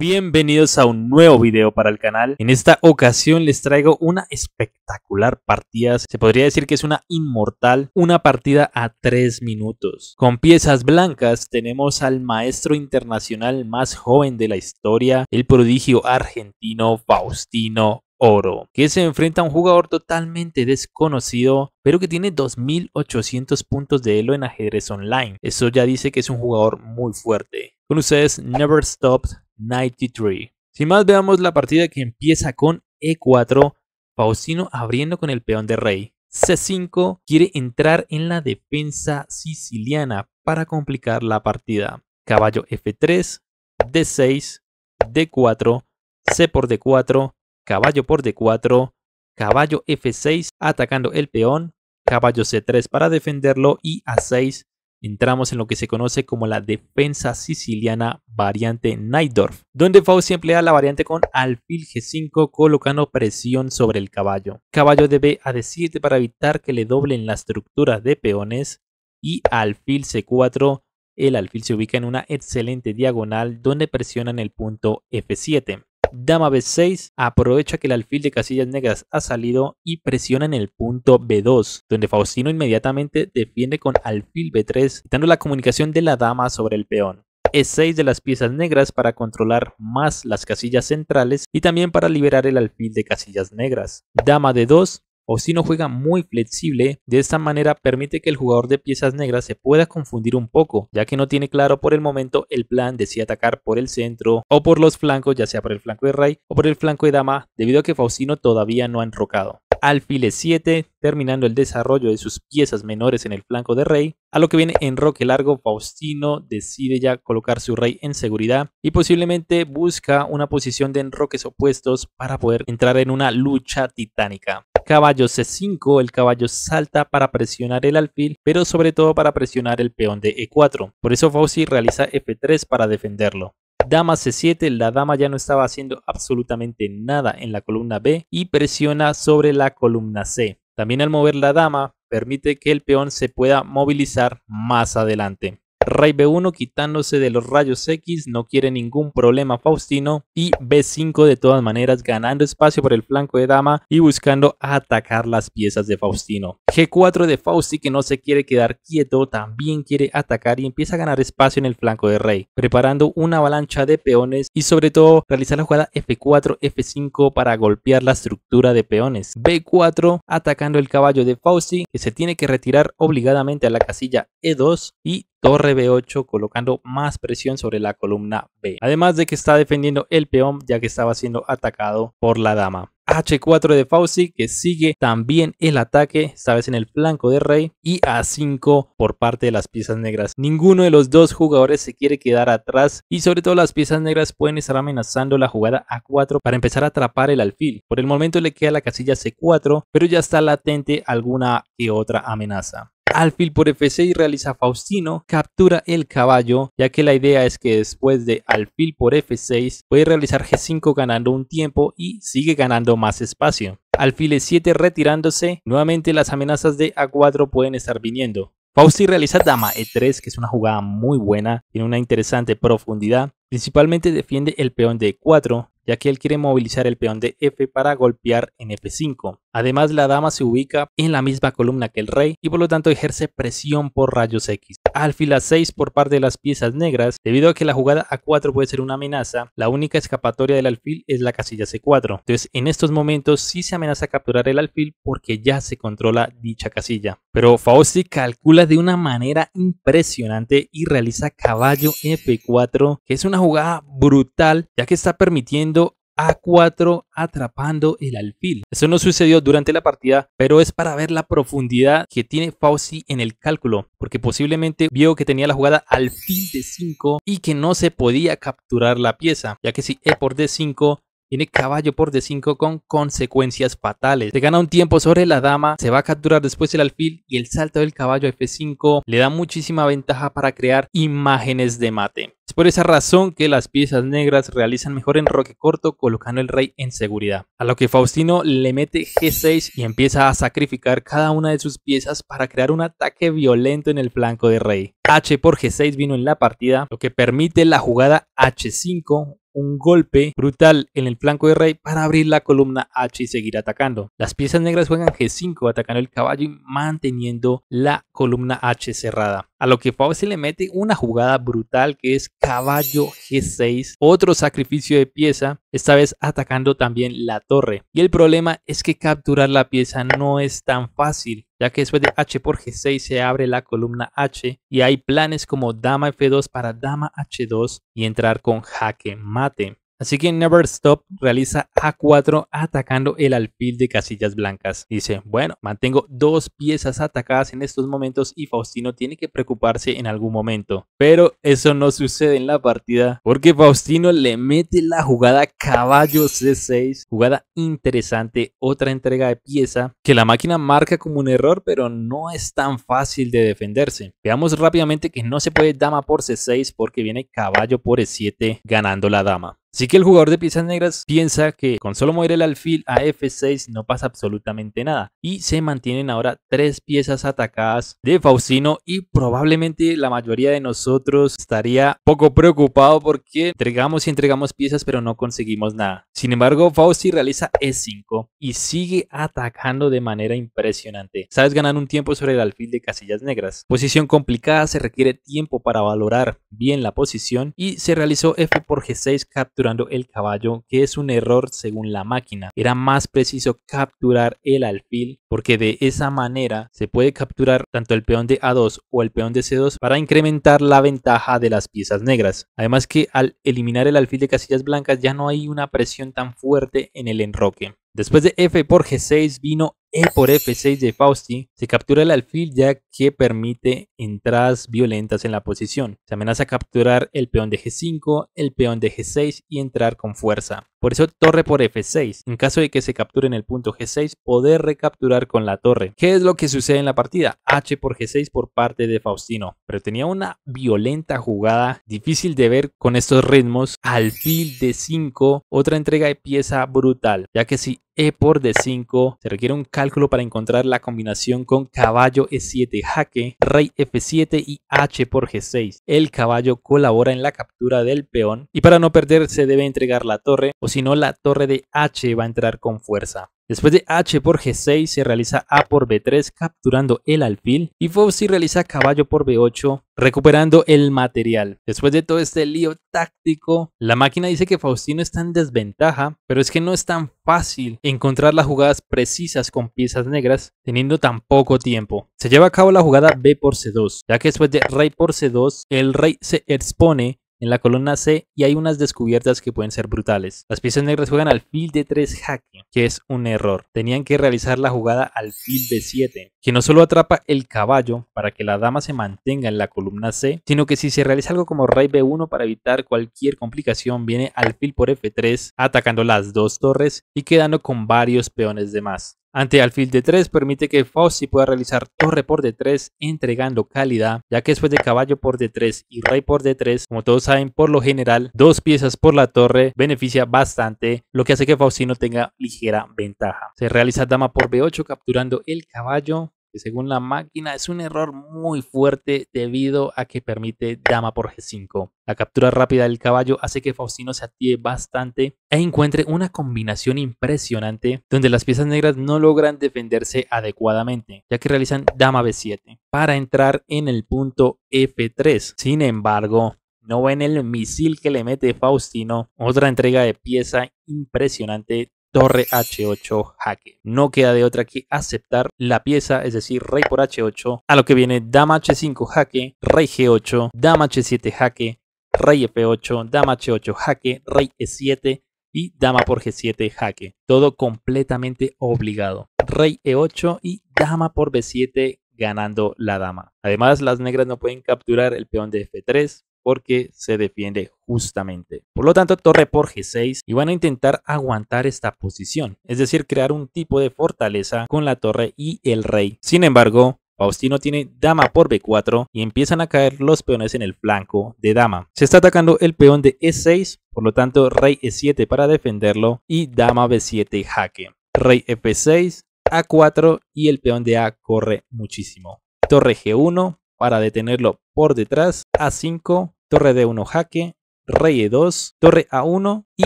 bienvenidos a un nuevo video para el canal. En esta ocasión les traigo una espectacular partida, se podría decir que es una inmortal, una partida a 3 minutos. Con piezas blancas tenemos al maestro internacional más joven de la historia, el prodigio argentino Faustino Oro, que se enfrenta a un jugador totalmente desconocido, pero que tiene 2.800 puntos de elo en ajedrez online. Eso ya dice que es un jugador muy fuerte. Con ustedes, Never Stopped 93. Sin más, veamos la partida que empieza con E4, Faustino abriendo con el peón de rey. C5 quiere entrar en la defensa siciliana para complicar la partida. Caballo F3, D6, D4, C por D4, caballo por D4, caballo F6 atacando el peón, caballo C3 para defenderlo y A6 entramos en lo que se conoce como la defensa siciliana variante Najdorf, donde Fauci emplea la variante con alfil G5 colocando presión sobre el caballo. Caballo debe a D7 para evitar que le doblen la estructura de peones y alfil C4 el alfil se ubica en una excelente diagonal donde presionan el punto F7. Dama B6 aprovecha que el alfil de casillas negras ha salido y presiona en el punto B2, donde Faustino inmediatamente defiende con alfil B3, quitando la comunicación de la dama sobre el peón. E6 de las piezas negras para controlar más las casillas centrales y también para liberar el alfil de casillas negras. Dama D2 Faustino juega muy flexible, de esta manera permite que el jugador de piezas negras se pueda confundir un poco, ya que no tiene claro por el momento el plan de si atacar por el centro o por los flancos, ya sea por el flanco de rey o por el flanco de dama, debido a que Faustino todavía no ha enrocado alfil 7, terminando el desarrollo de sus piezas menores en el flanco de rey, a lo que viene en roque largo, Faustino decide ya colocar su rey en seguridad y posiblemente busca una posición de enroques opuestos para poder entrar en una lucha titánica caballo c5, el caballo salta para presionar el alfil, pero sobre todo para presionar el peón de e4. Por eso Fauci realiza f3 para defenderlo. Dama c7, la dama ya no estaba haciendo absolutamente nada en la columna B y presiona sobre la columna C. También al mover la dama permite que el peón se pueda movilizar más adelante rey b1 quitándose de los rayos x, no quiere ningún problema Faustino y b5 de todas maneras ganando espacio por el flanco de dama y buscando atacar las piezas de Faustino. g4 de Fausti que no se quiere quedar quieto, también quiere atacar y empieza a ganar espacio en el flanco de rey, preparando una avalancha de peones y sobre todo realizar la jugada f4, f5 para golpear la estructura de peones. b4 atacando el caballo de Fausti que se tiene que retirar obligadamente a la casilla e2 y torre B8 colocando más presión sobre la columna B. Además de que está defendiendo el peón ya que estaba siendo atacado por la dama. H4 de Fauci que sigue también el ataque, esta vez en el flanco de Rey y A5 por parte de las piezas negras. Ninguno de los dos jugadores se quiere quedar atrás y sobre todo las piezas negras pueden estar amenazando la jugada A4 para empezar a atrapar el alfil. Por el momento le queda la casilla C4 pero ya está latente alguna que otra amenaza. Alfil por F6 realiza Faustino, captura el caballo, ya que la idea es que después de alfil por F6 puede realizar G5 ganando un tiempo y sigue ganando más espacio. Alfil E7 retirándose, nuevamente las amenazas de A4 pueden estar viniendo. Fausti realiza dama e3, que es una jugada muy buena, tiene una interesante profundidad. Principalmente defiende el peón de e4, ya que él quiere movilizar el peón de f para golpear en f5. Además, la dama se ubica en la misma columna que el rey y por lo tanto ejerce presión por rayos X. Alfil a6 por parte de las piezas negras, debido a que la jugada a4 puede ser una amenaza, la única escapatoria del alfil es la casilla c4. Entonces, en estos momentos sí se amenaza capturar el alfil porque ya se controla dicha casilla. Pero Fausti calcula de una manera impresionante y realiza caballo f4, que es una jugada brutal, ya que está permitiendo a4 atrapando el alfil. eso no sucedió durante la partida, pero es para ver la profundidad que tiene Fauci en el cálculo, porque posiblemente vio que tenía la jugada alfil de 5 y que no se podía capturar la pieza, ya que si E por D5 tiene caballo por D5 con consecuencias fatales. Se gana un tiempo sobre la dama, se va a capturar después el alfil y el salto del caballo F5 le da muchísima ventaja para crear imágenes de mate por esa razón que las piezas negras realizan mejor en roque corto colocando el rey en seguridad, a lo que Faustino le mete G6 y empieza a sacrificar cada una de sus piezas para crear un ataque violento en el flanco de rey. H por G6 vino en la partida, lo que permite la jugada H5, un golpe brutal en el flanco de rey para abrir la columna H y seguir atacando. Las piezas negras juegan G5 atacando el caballo y manteniendo la columna H cerrada. A lo que Pau se le mete una jugada brutal que es caballo G6, otro sacrificio de pieza esta vez atacando también la torre. Y el problema es que capturar la pieza no es tan fácil, ya que después de H por G6 se abre la columna H y hay planes como dama F2 para dama H2 y entrar con jaque mate. Así que Never Stop realiza A4 atacando el alfil de casillas blancas. Dice, bueno, mantengo dos piezas atacadas en estos momentos y Faustino tiene que preocuparse en algún momento. Pero eso no sucede en la partida porque Faustino le mete la jugada caballo C6. Jugada interesante, otra entrega de pieza que la máquina marca como un error pero no es tan fácil de defenderse. Veamos rápidamente que no se puede dama por C6 porque viene caballo por E7 ganando la dama. Así que el jugador de piezas negras piensa que con solo mover el alfil a F6 no pasa absolutamente nada. Y se mantienen ahora tres piezas atacadas de Faustino y probablemente la mayoría de nosotros estaría poco preocupado porque entregamos y entregamos piezas pero no conseguimos nada. Sin embargo, Fausti realiza E5 y sigue atacando de manera impresionante. Sabes ganar un tiempo sobre el alfil de casillas negras. Posición complicada, se requiere tiempo para valorar bien la posición y se realizó F por G6 capturando capturando el caballo, que es un error según la máquina. Era más preciso capturar el alfil porque de esa manera se puede capturar tanto el peón de A2 o el peón de C2 para incrementar la ventaja de las piezas negras. Además que al eliminar el alfil de casillas blancas ya no hay una presión tan fuerte en el enroque. Después de F por G6 vino e por F6 de Fausti, se captura el alfil ya que permite entradas violentas en la posición. Se amenaza capturar el peón de G5, el peón de G6 y entrar con fuerza. Por eso torre por F6. En caso de que se capture en el punto G6, poder recapturar con la torre. ¿Qué es lo que sucede en la partida? H por G6 por parte de Faustino. Pero tenía una violenta jugada, difícil de ver con estos ritmos. Alfil de 5, otra entrega de pieza brutal. Ya que si e por D5. Se requiere un cálculo para encontrar la combinación con caballo E7 jaque, rey F7 y H por G6. El caballo colabora en la captura del peón y para no perder se debe entregar la torre o si no la torre de H va a entrar con fuerza. Después de H por G6 se realiza A por B3 capturando el alfil y Fauci realiza caballo por B8 recuperando el material. Después de todo este lío táctico, la máquina dice que Faustino está en desventaja, pero es que no es tan fácil encontrar las jugadas precisas con piezas negras teniendo tan poco tiempo. Se lleva a cabo la jugada B por C2, ya que después de Rey por C2 el Rey se expone en la columna C y hay unas descubiertas que pueden ser brutales. Las piezas negras juegan al fil de 3 jaque, que es un error. Tenían que realizar la jugada al fil de 7, que no solo atrapa el caballo para que la dama se mantenga en la columna C, sino que si se realiza algo como rey B1 para evitar cualquier complicación, viene al fil por F3 atacando las dos torres y quedando con varios peones de más. Ante alfil de 3 permite que Fausti pueda realizar torre por d3 entregando calidad, ya que después de caballo por d3 y rey por d3, como todos saben, por lo general, dos piezas por la torre beneficia bastante, lo que hace que no tenga ligera ventaja. Se realiza dama por b8 capturando el caballo, que según la máquina es un error muy fuerte debido a que permite dama por g5. La captura rápida del caballo hace que Faustino se active bastante e encuentre una combinación impresionante donde las piezas negras no logran defenderse adecuadamente, ya que realizan dama b7 para entrar en el punto f3. Sin embargo, no ven el misil que le mete Faustino, otra entrega de pieza impresionante torre h8 jaque. No queda de otra que aceptar la pieza, es decir, rey por h8, a lo que viene dama h5 jaque, rey g8, dama h7 jaque, rey f8, dama h8 jaque, rey e7 y dama por g7 jaque. Todo completamente obligado. Rey e8 y dama por b7 ganando la dama. Además, las negras no pueden capturar el peón de f3, porque se defiende justamente. Por lo tanto, torre por G6 y van a intentar aguantar esta posición, es decir, crear un tipo de fortaleza con la torre y el rey. Sin embargo, Faustino tiene dama por b4 y empiezan a caer los peones en el flanco de dama. Se está atacando el peón de e6, por lo tanto rey e7 para defenderlo y dama b7 jaque. Rey f6, a4 y el peón de a corre muchísimo. Torre g1 para detenerlo por detrás, a5 torre D1 jaque, rey E2, torre A1 y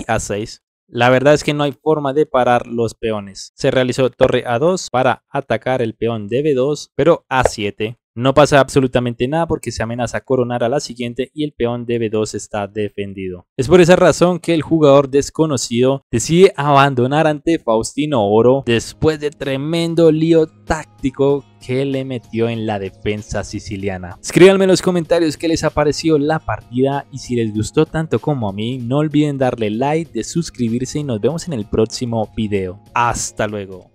A6. La verdad es que no hay forma de parar los peones. Se realizó torre A2 para atacar el peón de B2, pero A7. No pasa absolutamente nada porque se amenaza coronar a la siguiente y el peón de B2 está defendido. Es por esa razón que el jugador desconocido decide abandonar ante Faustino Oro después de tremendo lío táctico que le metió en la defensa siciliana. Escríbanme en los comentarios qué les ha parecido la partida y si les gustó tanto como a mí, no olviden darle like, de suscribirse y nos vemos en el próximo video. Hasta luego.